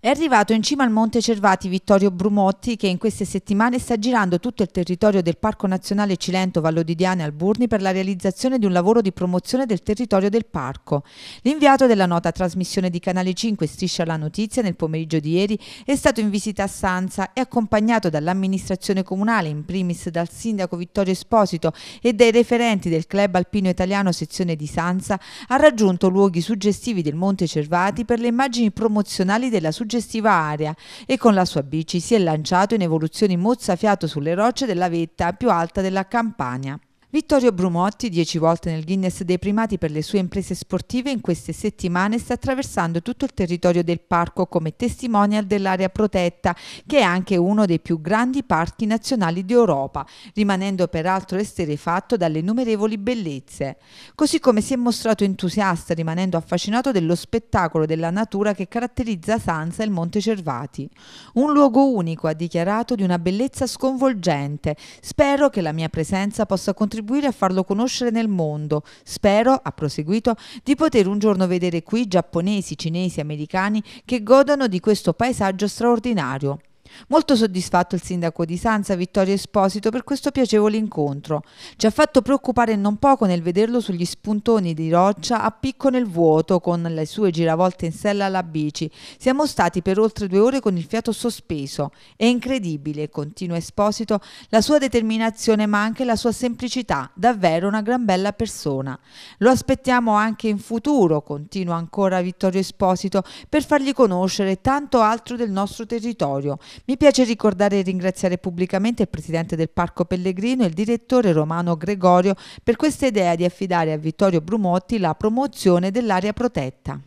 È arrivato in cima al Monte Cervati Vittorio Brumotti che in queste settimane sta girando tutto il territorio del Parco Nazionale Cilento Vallodidiane Alburni per la realizzazione di un lavoro di promozione del territorio del parco. L'inviato della nota trasmissione di Canale 5 Striscia la Notizia nel pomeriggio di ieri è stato in visita a Sanza e accompagnato dall'amministrazione comunale, in primis dal sindaco Vittorio Esposito e dai referenti del Club Alpino Italiano sezione di Sanza, ha raggiunto luoghi suggestivi del Monte Cervati per le immagini promozionali della suggestione suggestiva aria e con la sua bici si è lanciato in evoluzioni mozzafiato sulle rocce della vetta più alta della Campania. Vittorio Brumotti, dieci volte nel Guinness dei primati per le sue imprese sportive, in queste settimane sta attraversando tutto il territorio del parco come testimonial dell'area protetta, che è anche uno dei più grandi parchi nazionali d'Europa, rimanendo peraltro esterefatto dalle innumerevoli bellezze. Così come si è mostrato entusiasta, rimanendo affascinato dello spettacolo della natura che caratterizza Sansa e il Monte Cervati. Un luogo unico, ha dichiarato, di una bellezza sconvolgente. Spero che la mia presenza possa contribuire contribuire a farlo conoscere nel mondo. Spero, ha proseguito, di poter un giorno vedere qui giapponesi, cinesi, americani che godono di questo paesaggio straordinario. Molto soddisfatto il sindaco di Sanza, Vittorio Esposito, per questo piacevole incontro. Ci ha fatto preoccupare non poco nel vederlo sugli spuntoni di roccia a picco nel vuoto con le sue giravolte in sella alla bici. Siamo stati per oltre due ore con il fiato sospeso. È incredibile, continua Esposito, la sua determinazione ma anche la sua semplicità. Davvero una gran bella persona. Lo aspettiamo anche in futuro, continua ancora Vittorio Esposito, per fargli conoscere tanto altro del nostro territorio. Mi piace ricordare e ringraziare pubblicamente il presidente del Parco Pellegrino e il direttore Romano Gregorio per questa idea di affidare a Vittorio Brumotti la promozione dell'area protetta.